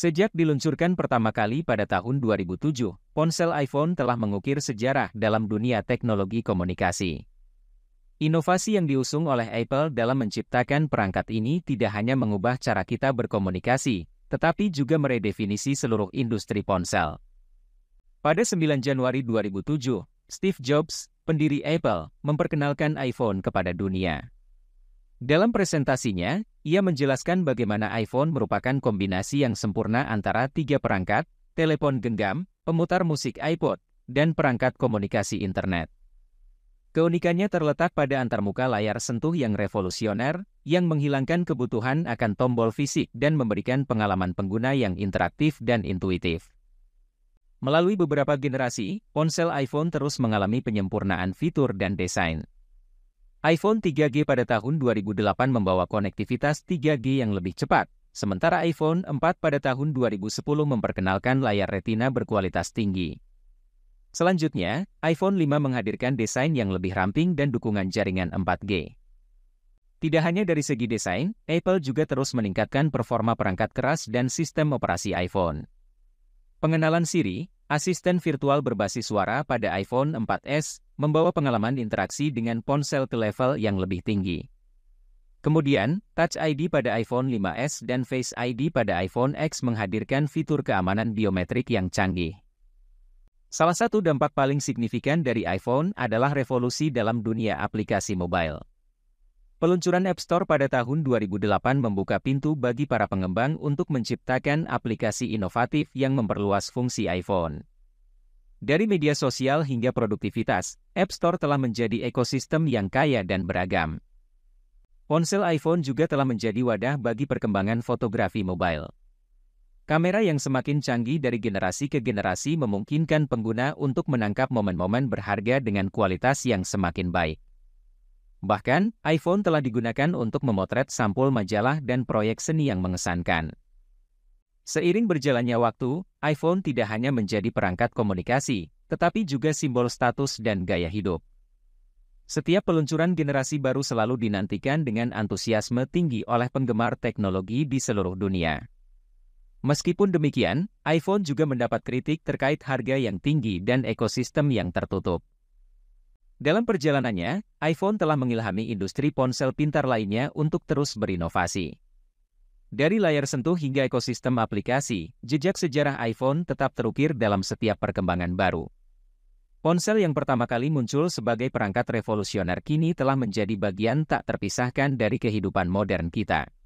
Sejak diluncurkan pertama kali pada tahun 2007, ponsel iPhone telah mengukir sejarah dalam dunia teknologi komunikasi. Inovasi yang diusung oleh Apple dalam menciptakan perangkat ini tidak hanya mengubah cara kita berkomunikasi, tetapi juga meredefinisi seluruh industri ponsel. Pada 9 Januari 2007, Steve Jobs, pendiri Apple, memperkenalkan iPhone kepada dunia. Dalam presentasinya, ia menjelaskan bagaimana iPhone merupakan kombinasi yang sempurna antara tiga perangkat, telepon genggam, pemutar musik iPod, dan perangkat komunikasi internet. Keunikannya terletak pada antarmuka layar sentuh yang revolusioner, yang menghilangkan kebutuhan akan tombol fisik dan memberikan pengalaman pengguna yang interaktif dan intuitif. Melalui beberapa generasi, ponsel iPhone terus mengalami penyempurnaan fitur dan desain iPhone 3G pada tahun 2008 membawa konektivitas 3G yang lebih cepat, sementara iPhone 4 pada tahun 2010 memperkenalkan layar retina berkualitas tinggi. Selanjutnya, iPhone 5 menghadirkan desain yang lebih ramping dan dukungan jaringan 4G. Tidak hanya dari segi desain, Apple juga terus meningkatkan performa perangkat keras dan sistem operasi iPhone. Pengenalan Siri, Asisten virtual berbasis suara pada iPhone 4S membawa pengalaman interaksi dengan ponsel ke level yang lebih tinggi. Kemudian, Touch ID pada iPhone 5S dan Face ID pada iPhone X menghadirkan fitur keamanan biometrik yang canggih. Salah satu dampak paling signifikan dari iPhone adalah revolusi dalam dunia aplikasi mobile. Peluncuran App Store pada tahun 2008 membuka pintu bagi para pengembang untuk menciptakan aplikasi inovatif yang memperluas fungsi iPhone. Dari media sosial hingga produktivitas, App Store telah menjadi ekosistem yang kaya dan beragam. Ponsel iPhone juga telah menjadi wadah bagi perkembangan fotografi mobile. Kamera yang semakin canggih dari generasi ke generasi memungkinkan pengguna untuk menangkap momen-momen berharga dengan kualitas yang semakin baik. Bahkan, iPhone telah digunakan untuk memotret sampul majalah dan proyek seni yang mengesankan. Seiring berjalannya waktu, iPhone tidak hanya menjadi perangkat komunikasi, tetapi juga simbol status dan gaya hidup. Setiap peluncuran generasi baru selalu dinantikan dengan antusiasme tinggi oleh penggemar teknologi di seluruh dunia. Meskipun demikian, iPhone juga mendapat kritik terkait harga yang tinggi dan ekosistem yang tertutup. Dalam perjalanannya, iPhone telah mengilhami industri ponsel pintar lainnya untuk terus berinovasi. Dari layar sentuh hingga ekosistem aplikasi, jejak sejarah iPhone tetap terukir dalam setiap perkembangan baru. Ponsel yang pertama kali muncul sebagai perangkat revolusioner kini telah menjadi bagian tak terpisahkan dari kehidupan modern kita.